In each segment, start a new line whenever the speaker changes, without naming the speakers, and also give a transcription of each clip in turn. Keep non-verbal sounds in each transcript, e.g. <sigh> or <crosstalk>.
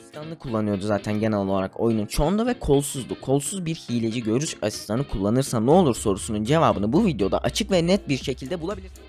asistanını kullanıyordu zaten genel olarak oyunun çoğunda ve kolsuzdu. Kolsuz bir hileci görüş asistanı kullanırsa ne olur sorusunun cevabını bu videoda açık ve net bir şekilde bulabilirsiniz.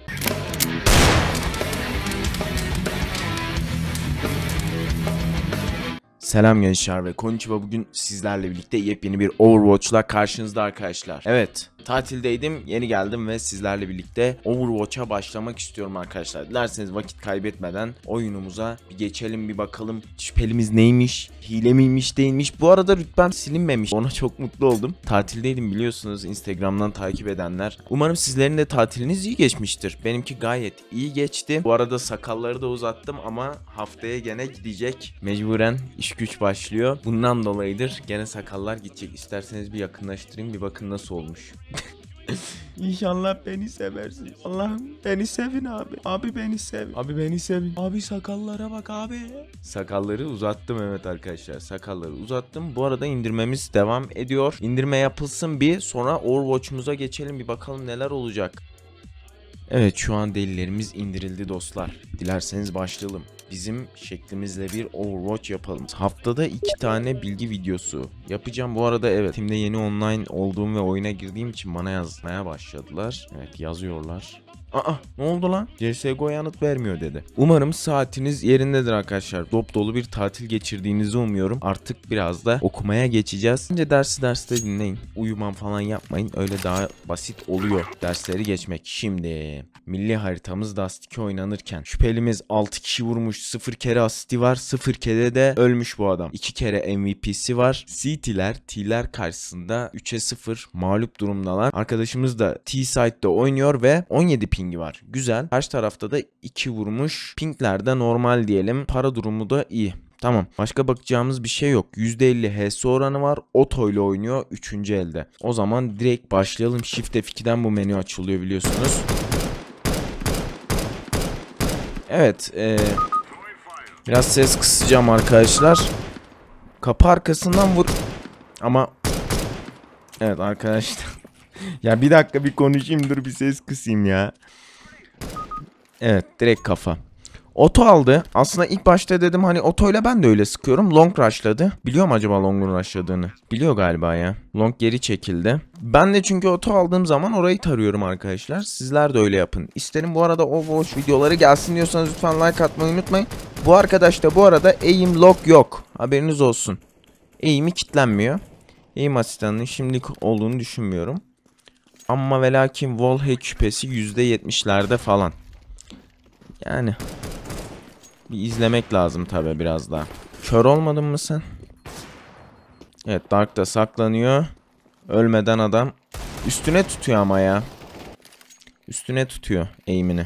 Selam gençler ve Konnichiwa bugün sizlerle birlikte yepyeni bir Overwatch'la karşınızda arkadaşlar. Evet, Tatildeydim, yeni geldim ve sizlerle birlikte Overwatch'a başlamak istiyorum arkadaşlar. Dilerseniz vakit kaybetmeden oyunumuza bir geçelim bir bakalım. Şüphelimiz neymiş, hile miymiş değilmiş. Bu arada rütbem silinmemiş. Ona çok mutlu oldum. Tatildeydim biliyorsunuz Instagram'dan takip edenler. Umarım sizlerin de tatiliniz iyi geçmiştir. Benimki gayet iyi geçti. Bu arada sakalları da uzattım ama haftaya gene gidecek. Mecburen iş güç başlıyor. Bundan dolayıdır gene sakallar gidecek. İsterseniz bir yakınlaştırayım bir bakın nasıl olmuş. İnşallah beni seversin Allah'ım beni sevin abi. Abi beni sevin. Abi beni sevin. Abi sakallara bak abi. Sakalları uzattım Mehmet arkadaşlar. Sakalları uzattım. Bu arada indirmemiz devam ediyor. İndirme yapılsın bir. Sonra Overwatch'umuza geçelim. Bir bakalım neler olacak. Evet şu an delilerimiz indirildi dostlar. Dilerseniz başlayalım. Bizim şeklimizle bir Overwatch yapalım. Haftada iki tane bilgi videosu yapacağım. Bu arada evet Tim'de yeni online olduğum ve oyuna girdiğim için bana yazmaya başladılar. Evet yazıyorlar. Aa ne oldu lan? CSGO yanıt vermiyor dedi. Umarım saatiniz yerindedir arkadaşlar. Dop dolu bir tatil geçirdiğinizi umuyorum. Artık biraz da okumaya geçeceğiz. Önce dersi derste dinleyin. Uyumam falan yapmayın. Öyle daha basit oluyor dersleri geçmek. Şimdi milli haritamız Dust 2 oynanırken şüphelimiz 6 kişi vurmuş 0 kere asisti var 0 kere de ölmüş bu adam. 2 kere MVP'si var. CT'ler T'ler karşısında 3'e 0 mağlup durumdalar. Arkadaşımız da T-Side'de oynuyor ve 17 ping pingi var. Güzel. Karşı tarafta da 2 vurmuş. Pingler de normal diyelim. Para durumu da iyi. Tamam. Başka bakacağımız bir şey yok. %50 HS oranı var. Oto ile oynuyor üçüncü elde. O zaman direkt başlayalım. Shift F2'den bu menü açılıyor biliyorsunuz. Evet. Ee, biraz ses kısacağım arkadaşlar. Kapı arkasından vur. Ama evet arkadaşlar. <laughs> ya bir dakika bir konuşayım dur bir ses kısayım ya. Evet direkt kafa. Oto aldı. Aslında ilk başta dedim hani otoyla ben de öyle sıkıyorum. Long rushladı. Biliyor mu acaba Long'un rushladığını? Biliyor galiba ya. Long geri çekildi. Ben de çünkü oto aldığım zaman orayı tarıyorum arkadaşlar. Sizler de öyle yapın. İsterim bu arada Overwatch videoları gelsin diyorsanız lütfen like atmayı unutmayın. Bu arkadaşta bu arada aim lock yok. Haberiniz olsun. Aim'i kitlenmiyor. Aim asistanının şimdilik olduğunu düşünmüyorum. Ama ve lakin wallhack şüphesi %70'lerde falan. Yani bir izlemek lazım tabi biraz daha. Kör olmadın mı sen? Evet Dark da saklanıyor. Ölmeden adam üstüne tutuyor ama ya. Üstüne tutuyor eğimini.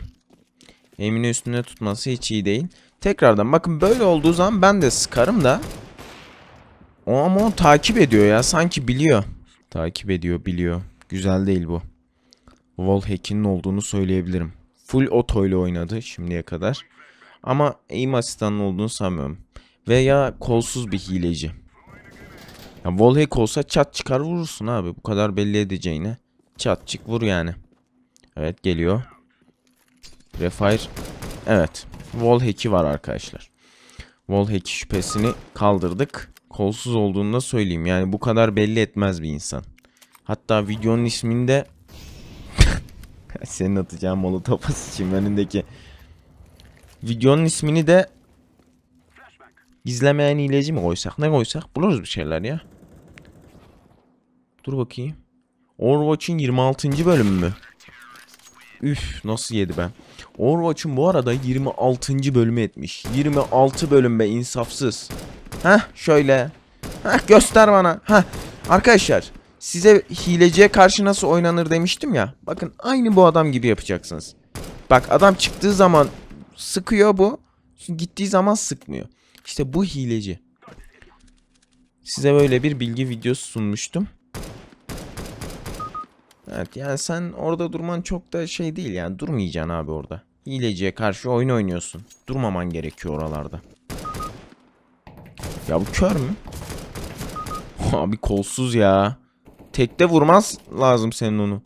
Eğimini üstüne tutması hiç iyi değil. Tekrardan bakın böyle olduğu zaman ben de sıkarım da. O ama o takip ediyor ya sanki biliyor. Takip ediyor biliyor. Güzel değil bu. Wallhack'in olduğunu söyleyebilirim. Full auto ile oynadı şimdiye kadar. Ama aim asistanın olduğunu sanmıyorum. Veya kolsuz bir hileci. Ya wallhack olsa çat çıkar vurursun abi. Bu kadar belli edeceğine. Çat çık vur yani. Evet geliyor. Refire. Evet. Wallhack'i var arkadaşlar. Wallhack şüphesini kaldırdık. Kolsuz olduğunu da söyleyeyim. Yani bu kadar belli etmez bir insan. Hatta videonun isminde <laughs> senin atacağın molotofa için önündeki. Videonun ismini de gizlemeyen hileci mi koysak ne koysak buluruz bir şeyler ya. Dur bakayım. Overwatch'in 26. bölüm mü? Üf nasıl yedi ben. Overwatch'un bu arada 26. bölümü etmiş. 26 bölüm be insafsız. Heh şöyle. Heh göster bana. Heh arkadaşlar Size hileciye karşı nasıl oynanır demiştim ya. Bakın aynı bu adam gibi yapacaksınız. Bak adam çıktığı zaman sıkıyor bu. Gittiği zaman sıkmıyor. İşte bu hileci. Size böyle bir bilgi videosu sunmuştum. Evet yani sen orada durman çok da şey değil yani durmayacaksın abi orada. Hileciye karşı oyun oynuyorsun. Durmaman gerekiyor oralarda. Ya bu kör mü? <laughs> Abi kolsuz ya. Tekte vurmaz lazım senin onu.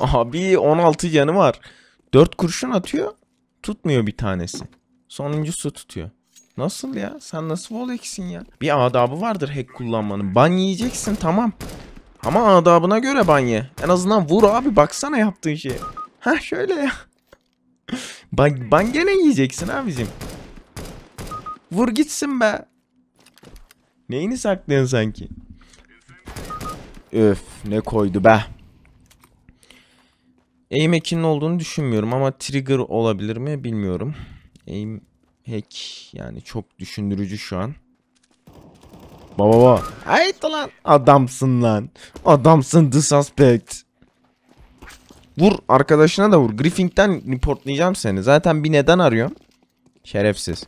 <laughs> Abi 16 canı var. 4 kurşun atıyor. Tutmuyor bir tanesi. Sonuncusu tutuyor. Nasıl ya? Sen nasıl vol eksin ya? Bir adabı vardır hack kullanmanın. Ban yiyeceksin tamam. Ama adabına göre ban ye. En azından vur abi baksana yaptığın şey. Ha şöyle ya. <laughs> ban, ban gene yiyeceksin abicim. Vur gitsin be. Neyini saklıyorsun sanki? Öf ne koydu be. Aim hack'inin olduğunu düşünmüyorum ama trigger olabilir mi bilmiyorum. Aim hack yani çok düşündürücü şu an. Baba baba. Ay lan. Adamsın lan. Adamsın the suspect. Vur arkadaşına da vur. Griffin'den reportlayacağım seni. Zaten bir neden arıyor. Şerefsiz.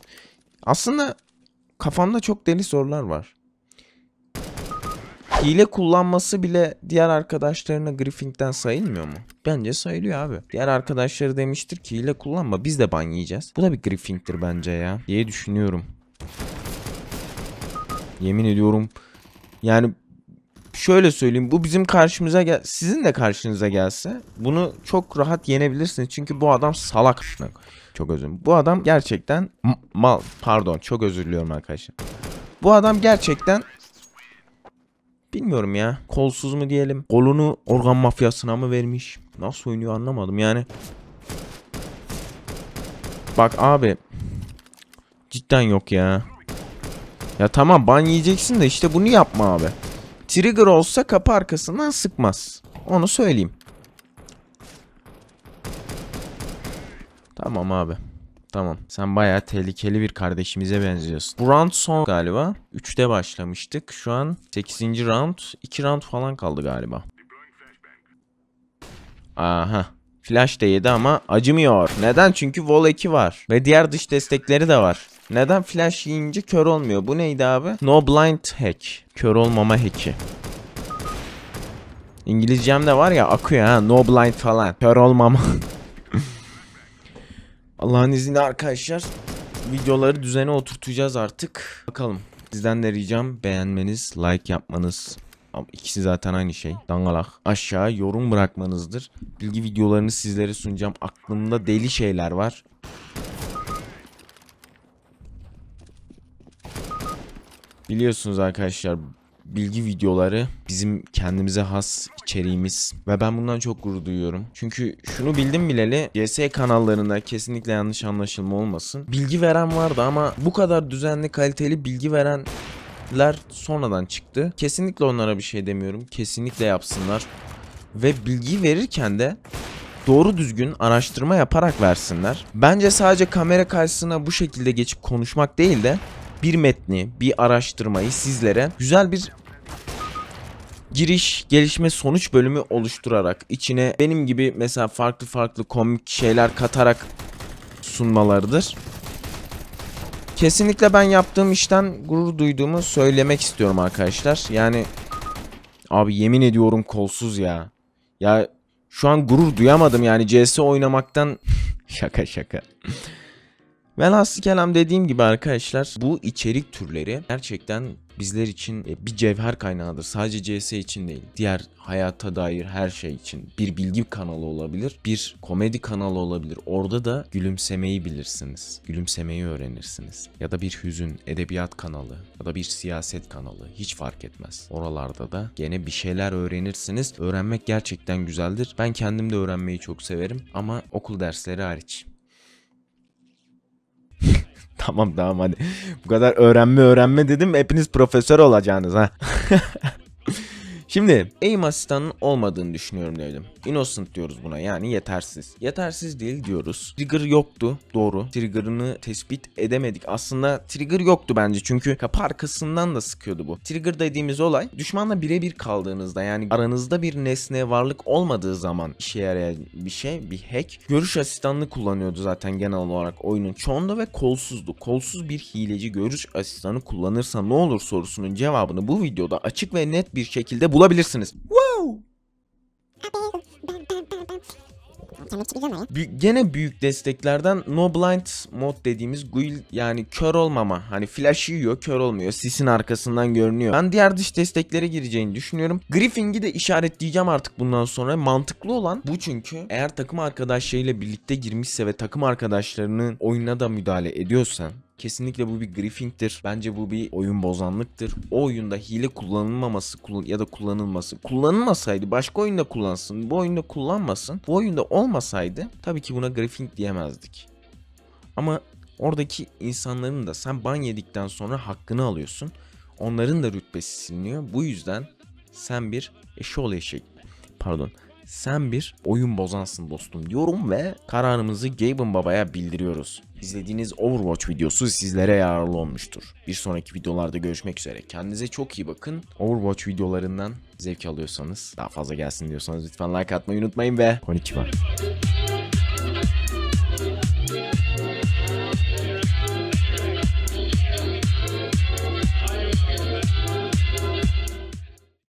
Aslında Kafamda çok deli sorular var. Hile kullanması bile diğer arkadaşlarına Griffin'den sayılmıyor mu? Bence sayılıyor abi. Diğer arkadaşları demiştir ki hile kullanma biz de ban yiyeceğiz. Bu da bir griffing'tir bence ya diye düşünüyorum. Yemin ediyorum. Yani şöyle söyleyeyim bu bizim karşımıza gel sizin de karşınıza gelse bunu çok rahat yenebilirsiniz. Çünkü bu adam salak. Çok özür Bu adam gerçekten mal pardon çok özür diliyorum arkadaşlar. Bu adam gerçekten bilmiyorum ya kolsuz mu diyelim kolunu organ mafyasına mı vermiş nasıl oynuyor anlamadım yani. Bak abi cidden yok ya. Ya tamam ban yiyeceksin de işte bunu yapma abi. Trigger olsa kapı arkasından sıkmaz. Onu söyleyeyim. Tamam abi. Tamam. Sen bayağı tehlikeli bir kardeşimize benziyorsun. Bu round son galiba. 3'te başlamıştık. Şu an 8. round. 2 round falan kaldı galiba. Aha. Flash da yedi ama acımıyor. Neden? Çünkü Wall 2 var. Ve diğer dış destekleri de var. Neden flash yiyince kör olmuyor? Bu neydi abi? No blind hack. Kör olmama hack'i. İngilizcem de var ya akıyor ha. No blind falan. Kör olmama. <laughs> Allah'ın izniyle arkadaşlar videoları düzene oturtacağız artık. Bakalım. Sizden de ricam beğenmeniz, like yapmanız, İkisi zaten aynı şey. Dangalak. Aşağı yorum bırakmanızdır. Bilgi videolarını sizlere sunacağım. Aklımda deli şeyler var. Biliyorsunuz arkadaşlar bilgi videoları bizim kendimize has içeriğimiz ve ben bundan çok gurur duyuyorum. Çünkü şunu bildim bileli CS kanallarında kesinlikle yanlış anlaşılma olmasın. Bilgi veren vardı ama bu kadar düzenli kaliteli bilgi veren ler sonradan çıktı. Kesinlikle onlara bir şey demiyorum. Kesinlikle yapsınlar. Ve bilgi verirken de doğru düzgün araştırma yaparak versinler. Bence sadece kamera karşısına bu şekilde geçip konuşmak değil de bir metni, bir araştırmayı sizlere güzel bir giriş, gelişme, sonuç bölümü oluşturarak içine benim gibi mesela farklı farklı komik şeyler katarak sunmalarıdır. Kesinlikle ben yaptığım işten gurur duyduğumu söylemek istiyorum arkadaşlar. Yani abi yemin ediyorum kolsuz ya. Ya şu an gurur duyamadım yani CS oynamaktan <laughs> şaka şaka. Velhasıl kelam dediğim gibi arkadaşlar bu içerik türleri gerçekten bizler için e, bir cevher kaynağıdır. Sadece CS için değil. Diğer hayata dair her şey için. Bir bilgi kanalı olabilir. Bir komedi kanalı olabilir. Orada da gülümsemeyi bilirsiniz. Gülümsemeyi öğrenirsiniz. Ya da bir hüzün, edebiyat kanalı ya da bir siyaset kanalı. Hiç fark etmez. Oralarda da gene bir şeyler öğrenirsiniz. Öğrenmek gerçekten güzeldir. Ben kendim de öğrenmeyi çok severim ama okul dersleri hariç tamam tamam hadi. Bu kadar öğrenme öğrenme dedim hepiniz profesör olacaksınız ha. <laughs> Şimdi aim asistanın olmadığını düşünüyorum dedim. Innocent diyoruz buna yani yetersiz. Yetersiz değil diyoruz. Trigger yoktu doğru. Trigger'ını tespit edemedik. Aslında trigger yoktu bence çünkü kapı arkasından da sıkıyordu bu. Trigger dediğimiz olay düşmanla birebir kaldığınızda yani aranızda bir nesne varlık olmadığı zaman işe yarayan bir şey bir hack. Görüş asistanını kullanıyordu zaten genel olarak oyunun çoğunda ve kolsuzdu. Kolsuz bir hileci görüş asistanı kullanırsa ne olur sorusunun cevabını bu videoda açık ve net bir şekilde bulabilirsiniz. Wow! Büy gene büyük desteklerden no blind mod dediğimiz guild yani kör olmama hani flash yiyor kör olmuyor sisin arkasından görünüyor. Ben diğer dış desteklere gireceğini düşünüyorum. Griffin'i de işaretleyeceğim artık bundan sonra mantıklı olan bu çünkü eğer takım arkadaşlarıyla birlikte girmişse ve takım arkadaşlarının oyuna da müdahale ediyorsa. Kesinlikle bu bir griefing'tir. Bence bu bir oyun bozanlıktır. O oyunda hile kullanılmaması ya da kullanılması. Kullanılmasaydı başka oyunda kullansın. Bu oyunda kullanmasın. Bu oyunda olmasaydı tabii ki buna griefing diyemezdik. Ama oradaki insanların da sen ban yedikten sonra hakkını alıyorsun. Onların da rütbesi siliniyor. Bu yüzden sen bir eşoğlu eşek pardon sen bir oyun bozansın dostum diyorum ve kararımızı Gaben Baba'ya bildiriyoruz. İzlediğiniz Overwatch videosu sizlere yararlı olmuştur. Bir sonraki videolarda görüşmek üzere. Kendinize çok iyi bakın. Overwatch videolarından zevk alıyorsanız, daha fazla gelsin diyorsanız lütfen like atmayı unutmayın ve 12 var.